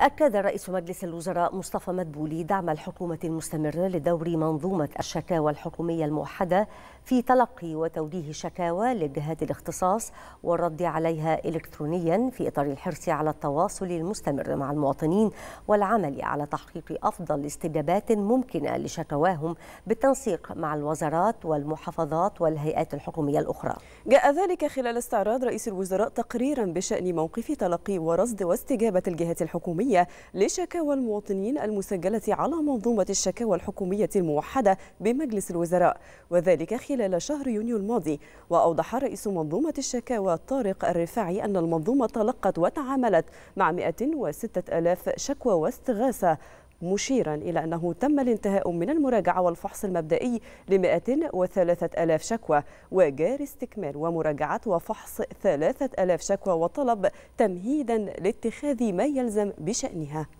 أكد رئيس مجلس الوزراء مصطفى مدبولي دعم الحكومة المستمرة لدور منظومة الشكاوى الحكومية الموحدة في تلقي وتوجيه شكاوى للجهات الاختصاص والرد عليها إلكترونيا في إطار الحرص على التواصل المستمر مع المواطنين والعمل على تحقيق أفضل استجابات ممكنة لشكواهم بالتنسيق مع الوزارات والمحافظات والهيئات الحكومية الأخرى جاء ذلك خلال استعراض رئيس الوزراء تقريرا بشأن موقف تلقي ورصد واستجابة الجهات الحكومية الحكومية لشكاوى المواطنين المسجلة على منظومة الشكاوى الحكومية الموحدة بمجلس الوزراء وذلك خلال شهر يونيو الماضي وأوضح رئيس منظومة الشكاوى طارق الرفاعي أن المنظومة تلقت وتعاملت مع 106 ألاف شكوى واستغاثة مشيرا إلى أنه تم الانتهاء من المراجعة والفحص المبدئي ل ألاف شكوى وجار استكمال ومراجعة وفحص ألاف شكوى وطلب تمهيدا لاتخاذ ما يلزم بشأنها